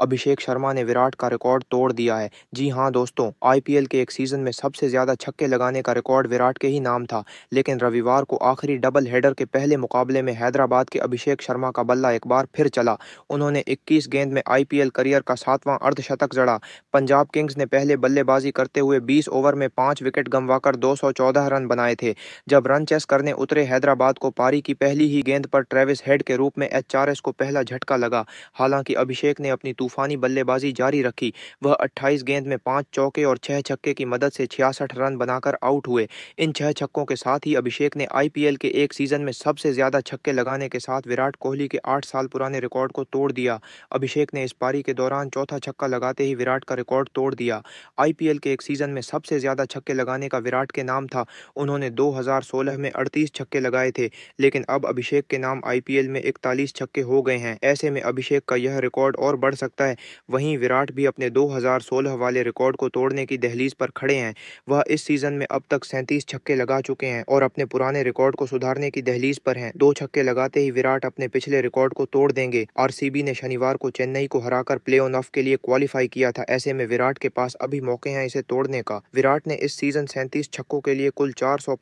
अभिषेक शर्मा ने विराट का रिकॉर्ड तोड़ दिया है जी हाँ दोस्तों आईपीएल के एक सीजन में सबसे ज्यादा छक्के लगाने का रिकॉर्ड विराट के ही नाम था लेकिन रविवार को आखिरी डबल हेडर के पहले मुकाबले में हैदराबाद के अभिषेक शर्मा का बल्ला एक बार फिर चला उन्होंने 21 गेंद में आईपीएल करियर का सातवां अर्धशतक जड़ा पंजाब किंग्स ने पहले बल्लेबाजी करते हुए बीस ओवर में पांच विकेट गंवाकर 214 रन बनाए थे जब रन चेस करने उतरे हैदराबाद को पारी की पहली ही गेंद पर ट्रेविस हेड के रूप में एच को पहला झटका लगा हालांकि अभिषेक ने अपनी तूफानी बल्लेबाजी जारी रखी वह 28 गेंद में पांच चौके और छह छक्के की मदद से छियासठ रन बनाकर आउट हुए इन छह छक्कों के साथ ही अभिषेक ने आईपीएल के एक सीजन में सबसे ज्यादा छक्के लगाने के साथ विराट कोहली के आठ साल पुराने रिकॉर्ड को तोड़ दिया अभिषेक ने इस पारी के दौरान चौथा छक्का लगाते ही विराट का रिकॉर्ड तोड़ दिया आईपीएल के एक सीजन में सबसे ज्यादा छक्के लगाने का विराट के नाम था उन्होंने 2016 में 38 छक्के लगाए थे लेकिन अब अभिषेक के नाम आईपीएल में इकतालीस छक्के हो गए हैं ऐसे में अभिषेक का यह रिकॉर्ड और बढ़ सकता सकता है वहीं विराट भी अपने 2016 वाले रिकॉर्ड को तोड़ने की दहलीज पर खड़े हैं वह इस सीज़न में अब तक सैंतीस छक्के लगा चुके हैं और अपने पुराने रिकॉर्ड को सुधारने की दहलीज पर हैं दो छक्के लगाते ही विराट अपने पिछले रिकॉर्ड को तोड़ देंगे आर ने शनिवार को चेन्नई को हराकर प्ले ऑन ऑफ के लिए क्वालिफाई किया था ऐसे में विराट के पास अभी मौके हैं इसे तोड़ने का विराट ने इस सीजन सैंतीस छक्कों के लिए कुल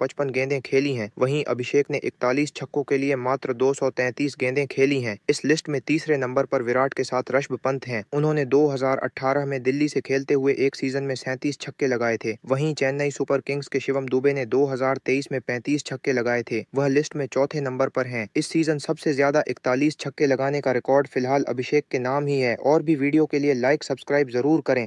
पचपन गेंदें खेली हैं वहीं अभिषेक ने इकतालीस छक्कों के लिए मात्र 233 गेंदें खेली हैं इस लिस्ट में तीसरे नंबर पर विराट के साथ रश्भ पंत हैं उन्होंने 2018 में दिल्ली से खेलते हुए एक सीजन में सैंतीस छक्के लगाए थे वहीं चेन्नई सुपर किंग्स के शिवम दुबे ने 2023 में 35 छक्के लगाए थे वह लिस्ट में चौथे नंबर पर हैं इस सीजन सबसे ज्यादा 41 छक्के लगाने का रिकॉर्ड फिलहाल अभिषेक के नाम ही है और भी वीडियो के लिए लाइक सब्सक्राइब जरूर करें